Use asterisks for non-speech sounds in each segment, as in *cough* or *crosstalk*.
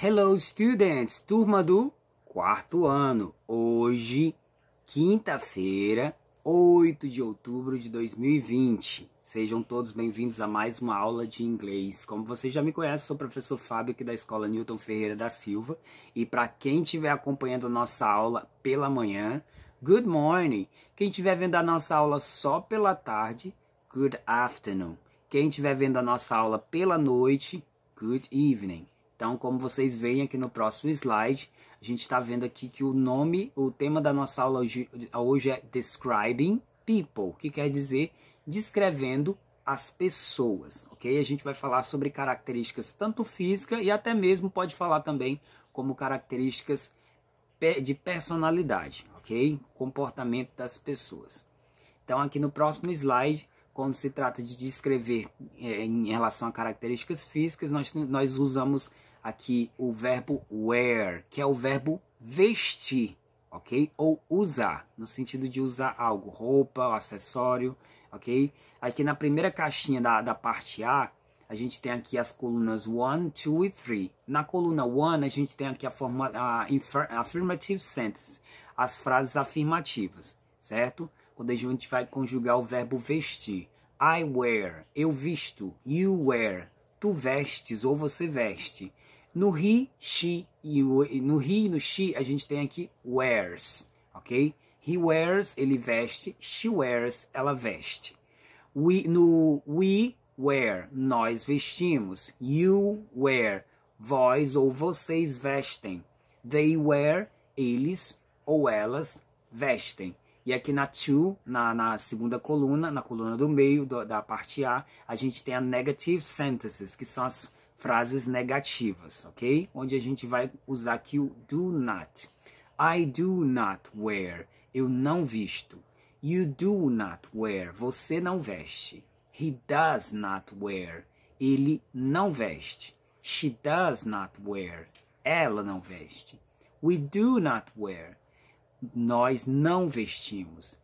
Hello students, turma do quarto ano. Hoje, quinta-feira, 8 de outubro de 2020. Sejam todos bem-vindos a mais uma aula de inglês. Como vocês já me conhecem, sou o professor Fábio aqui da Escola Newton Ferreira da Silva, e para quem estiver acompanhando a nossa aula pela manhã, good morning. Quem estiver vendo a nossa aula só pela tarde, good afternoon. Quem estiver vendo a nossa aula pela noite, good evening. Então, como vocês veem aqui no próximo slide, a gente está vendo aqui que o nome, o tema da nossa aula hoje, hoje é Describing People, que quer dizer descrevendo as pessoas, ok? A gente vai falar sobre características tanto física e até mesmo pode falar também como características de personalidade, ok? Comportamento das pessoas. Então, aqui no próximo slide, quando se trata de descrever é, em relação a características físicas, nós, nós usamos aqui o verbo wear, que é o verbo vestir, ok? Ou usar, no sentido de usar algo, roupa, acessório, ok? Aqui na primeira caixinha da, da parte A, a gente tem aqui as colunas 1, 2 e 3. Na coluna 1, a gente tem aqui a, forma, a affirmative sentence, as frases afirmativas, certo? Quando a gente vai conjugar o verbo vestir. I wear, eu visto. You wear, tu vestes ou você veste. No he, she e no he e no she a gente tem aqui wears, ok? He wears, ele veste. She wears, ela veste. We, no we, wear, nós vestimos. You wear, vós ou vocês vestem. They wear, eles ou elas vestem. E aqui na to, na, na, segunda coluna, na coluna do meio do, da parte A, a gente tem a negative sentences, que são as frases negativas, ok? Onde a gente vai usar aqui o do not. I do not wear. Eu não visto. You do not wear. Você não veste. He does not wear. Ele não veste. She does not wear. Ela não veste. We do not wear. Nós não vestimos.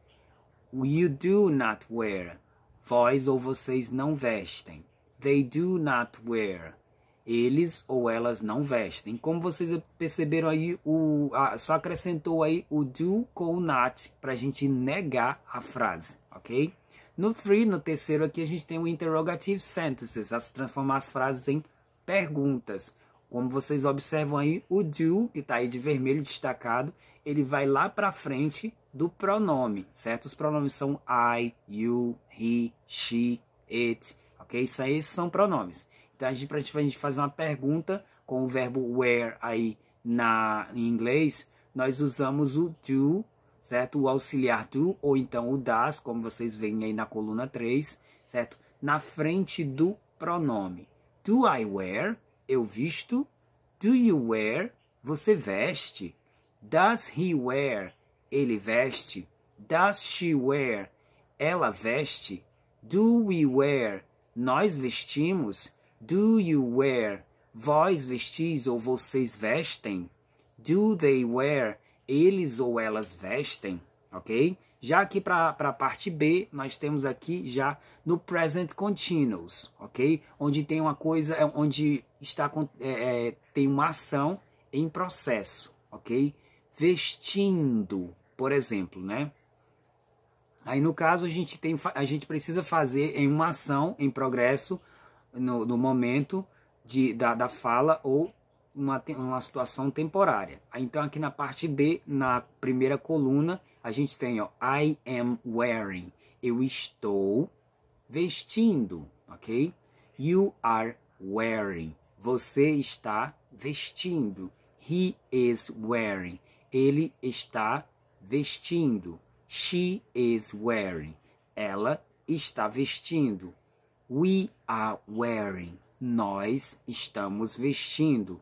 You do not wear. Vós ou vocês não vestem. They do not wear. Eles ou elas não vestem. Como vocês perceberam aí, o, a, só acrescentou aí o do com o not para a gente negar a frase, ok? No 3, no terceiro aqui, a gente tem o interrogative sentences, as transformar as frases em perguntas. Como vocês observam aí, o do, que está aí de vermelho destacado, ele vai lá para frente do pronome, certo? Os pronomes são I, you, he, she, it, ok? Isso aí são pronomes. Então, a gente, para a gente fazer uma pergunta com o verbo where aí na, em inglês, nós usamos o do certo? O auxiliar do ou então o das, como vocês veem aí na coluna 3, certo? Na frente do pronome. Do I wear? Eu visto. Do you wear? Você veste. Does he wear? Ele veste. Does she wear? Ela veste. Do we wear? Nós vestimos. Do you wear? Vós vestis ou vocês vestem? Do they wear? eles ou elas vestem, ok? Já aqui para a parte B, nós temos aqui já no present continuous, ok? Onde tem uma coisa, é, onde está é, é, tem uma ação em processo, ok? Vestindo, por exemplo, né? Aí no caso a gente tem, a gente precisa fazer em uma ação em progresso no, no momento de, da, da fala ou uma, uma situação temporária. Ah, então aqui na parte B, na primeira coluna, a gente tem ó, I am wearing, eu estou vestindo, ok? You are wearing, você está vestindo. He is wearing, ele está vestindo. She is wearing, ela está vestindo. We are wearing, nós estamos vestindo.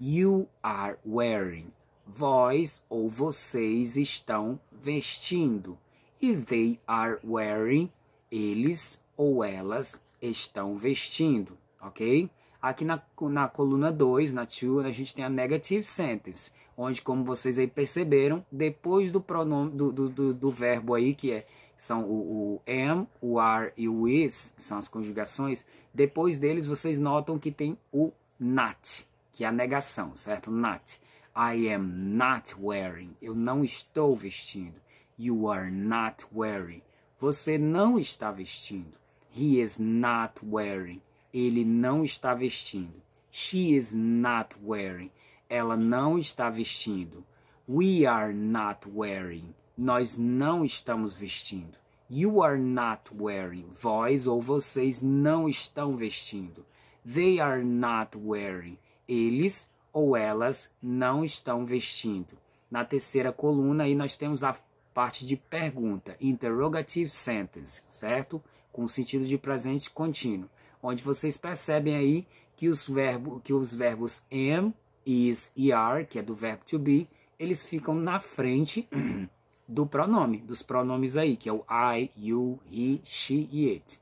You are wearing. Vós ou vocês estão vestindo. E they are wearing. Eles ou elas estão vestindo. Ok? Aqui na, na coluna 2, na 2, a gente tem a negative sentence, onde, como vocês aí perceberam, depois do pronome do, do, do, do verbo aí, que é são o, o, am, o are e o is, são as conjugações, depois deles vocês notam que tem o not que é a negação, certo? Not. I am not wearing. Eu não estou vestindo. You are not wearing. Você não está vestindo. He is not wearing. Ele não está vestindo. She is not wearing. Ela não está vestindo. We are not wearing. Nós não estamos vestindo. You are not wearing. Vós ou vocês não estão vestindo. They are not wearing eles ou elas não estão vestindo. Na terceira coluna aí nós temos a parte de pergunta, interrogative sentence, certo? Com sentido de presente contínuo, onde vocês percebem aí que os verbos, que os verbos am, is e are, que é do verbo to be, eles ficam na frente *clears throat* do pronome, dos pronomes aí, que é o I, you, he, she e it.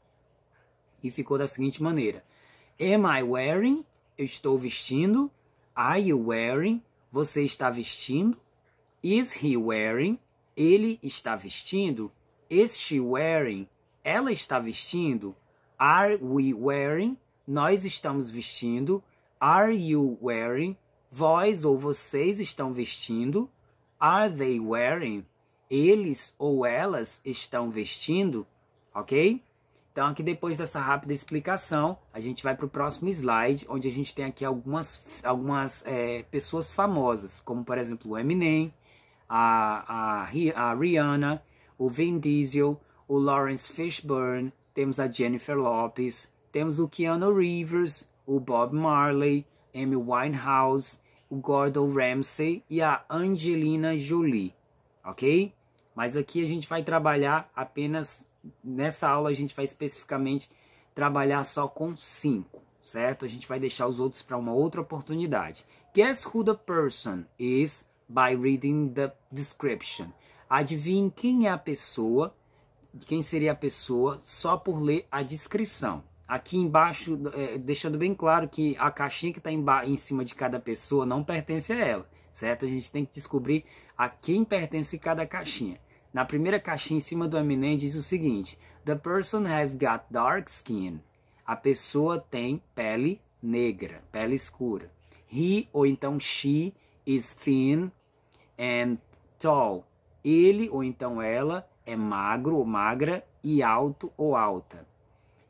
E ficou da seguinte maneira: Am I wearing eu estou vestindo? Are you wearing? Você está vestindo? Is he wearing? Ele está vestindo? Is she wearing? Ela está vestindo? Are we wearing? Nós estamos vestindo. Are you wearing? Vós ou vocês estão vestindo? Are they wearing? Eles ou elas estão vestindo? Ok? Então, aqui depois dessa rápida explicação, a gente vai para o próximo slide, onde a gente tem aqui algumas, algumas é, pessoas famosas, como por exemplo o Eminem, a, a, a Rihanna, o Vin Diesel, o Lawrence Fishburne, temos a Jennifer Lopez, temos o Keanu Reeves, o Bob Marley, Amy Winehouse, o Gordon Ramsay e a Angelina Jolie, ok? Mas aqui a gente vai trabalhar apenas nessa aula a gente vai especificamente trabalhar só com cinco, certo? A gente vai deixar os outros para uma outra oportunidade. Guess who the person is by reading the description. Adivinhe quem é a pessoa, quem seria a pessoa, só por ler a descrição. Aqui embaixo, é, deixando bem claro que a caixinha que está em, em cima de cada pessoa não pertence a ela, certo? A gente tem que descobrir a quem pertence cada caixinha. Na primeira caixinha em cima do Eminem diz o seguinte: The person has got dark skin. A pessoa tem pele negra, pele escura. He ou então she is thin and tall. Ele ou então ela é magro ou magra e alto ou alta.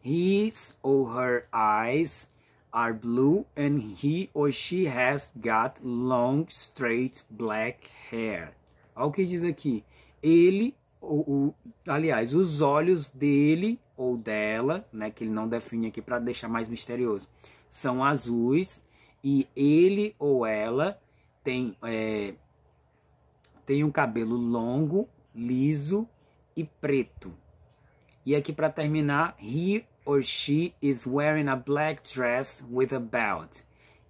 His or her eyes are blue and he or she has got long straight black hair. Olha o que diz aqui ele, ou, aliás, os olhos dele ou dela, né, que ele não define aqui para deixar mais misterioso, são azuis e ele ou ela tem, é, tem um cabelo longo, liso e preto. E aqui para terminar, he or she is wearing a black dress with a belt.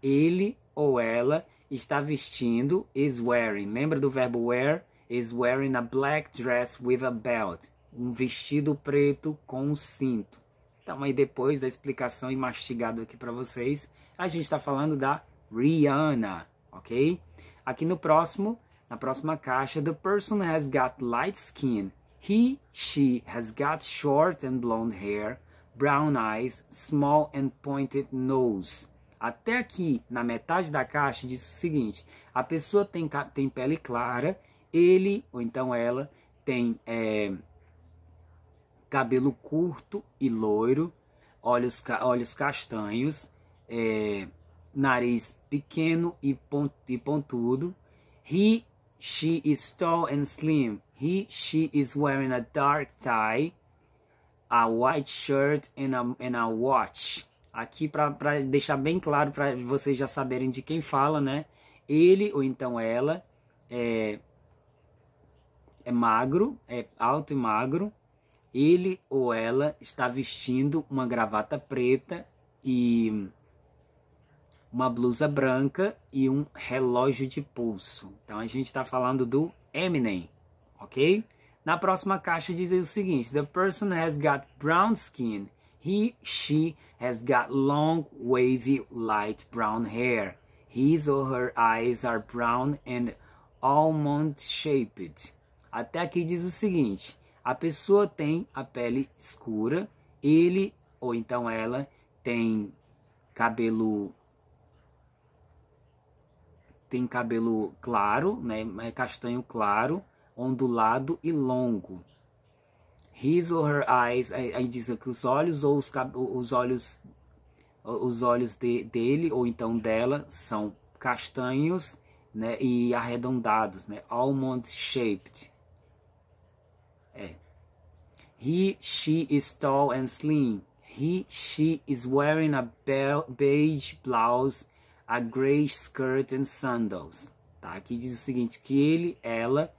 Ele ou ela está vestindo, is wearing. Lembra do verbo wear? is wearing a black dress with a belt. Um vestido preto com um cinto. Então aí depois da explicação e mastigado aqui para vocês, a gente está falando da Rihanna, ok? Aqui no próximo, na próxima caixa, the person has got light skin. He, she has got short and blonde hair, brown eyes, small and pointed nose. Até aqui, na metade da caixa, diz o seguinte: a pessoa tem, tem pele clara ele ou então ela tem é, cabelo curto e loiro, olhos, olhos castanhos, é, nariz pequeno e, pont, e pontudo. He, she is tall and slim. He, she is wearing a dark tie, a white shirt and a, and a watch. Aqui para deixar bem claro para vocês já saberem de quem fala, né? Ele ou então ela é, é magro, é alto e magro, ele ou ela está vestindo uma gravata preta e uma blusa branca e um relógio de pulso. Então a gente está falando do Eminem, ok? Na próxima caixa diz o seguinte: The person has got brown skin. He, she has got long, wavy, light brown hair. His or her eyes are brown and almond shaped. Até aqui diz o seguinte: a pessoa tem a pele escura, ele ou então ela tem cabelo tem cabelo claro, né, é castanho claro, ondulado e longo. His or her eyes, aí diz que os olhos ou os, os olhos os olhos de, dele ou então dela são castanhos, né, e arredondados, né, almond shaped. He, she is tall and slim. He, she is wearing a beige blouse, a grey skirt and sandals. Tá? Aqui diz o seguinte, que ele, ela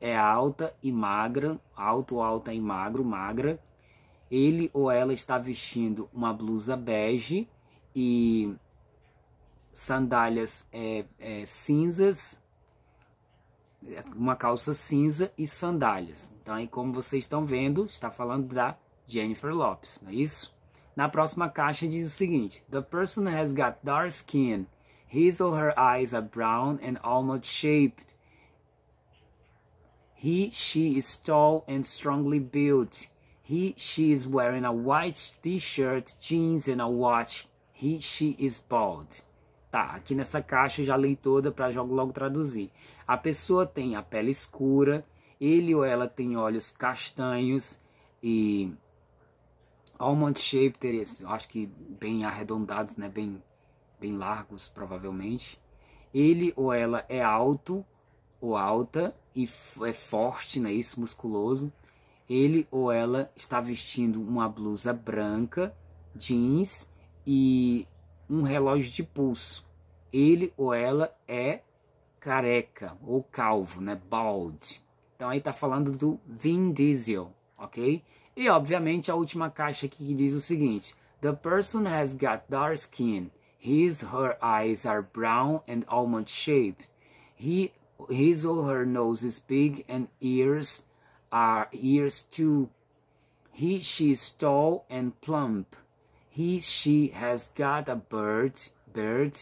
é alta e magra, alto, alta e magro, magra. Ele ou ela está vestindo uma blusa bege e sandálias é, é cinzas uma calça cinza e sandálias. Então, aí, como vocês estão vendo, está falando da Jennifer Lopes, não é isso? Na próxima caixa diz o seguinte: The person has got dark skin. His or her eyes are brown and almond shaped. He, she is tall and strongly built. He, she is wearing a white t-shirt, jeans and a watch. He, she is bald. Tá, aqui nessa caixa já li toda para logo traduzir. A pessoa tem a pele escura, ele ou ela tem olhos castanhos e almond shape teria, acho que bem arredondados, né, bem bem largos provavelmente. Ele ou ela é alto ou alta e é forte, né, isso musculoso. Ele ou ela está vestindo uma blusa branca, jeans e um relógio de pulso. Ele ou ela é careca ou calvo, né? Bald. Então aí tá falando do Vin Diesel, ok? E obviamente a última caixa aqui que diz o seguinte: The person has got dark skin. His her eyes are brown and almond shaped. He his or her nose is big and ears are ears too. He she is tall and plump. He she has got a bird, bird,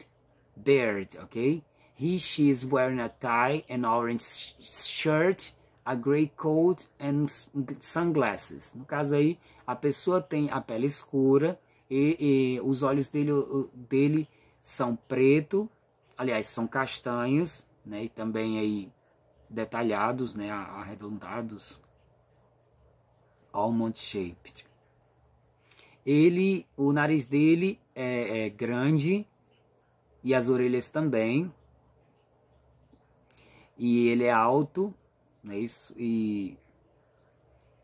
beard, okay? He, she is wearing a tie, an orange shirt, a gray coat and sunglasses. No caso aí, a pessoa tem a pele escura e, e os olhos dele, dele são preto, aliás, são castanhos, né? E também aí detalhados, né? Arredondados. Almond shaped. Ele, o nariz dele é, é grande e as orelhas também, e ele é alto, é Isso e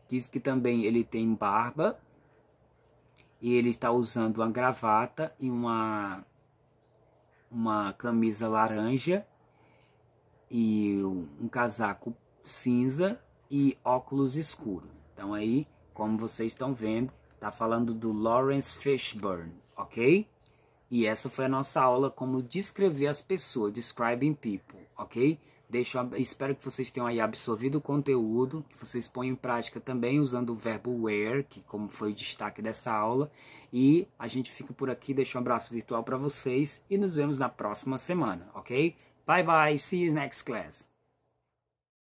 diz que também ele tem barba e ele está usando uma gravata e uma uma camisa laranja e um casaco cinza e óculos escuro. Então aí, como vocês estão vendo, tá falando do Lawrence Fishburne, ok? E essa foi a nossa aula como descrever as pessoas, describing people, ok? Deixo, espero que vocês tenham aí absorvido o conteúdo, que vocês ponham em prática também usando o verbo where, que como foi o destaque dessa aula. E a gente fica por aqui, deixo um abraço virtual para vocês e nos vemos na próxima semana, ok? Bye bye, see you next class.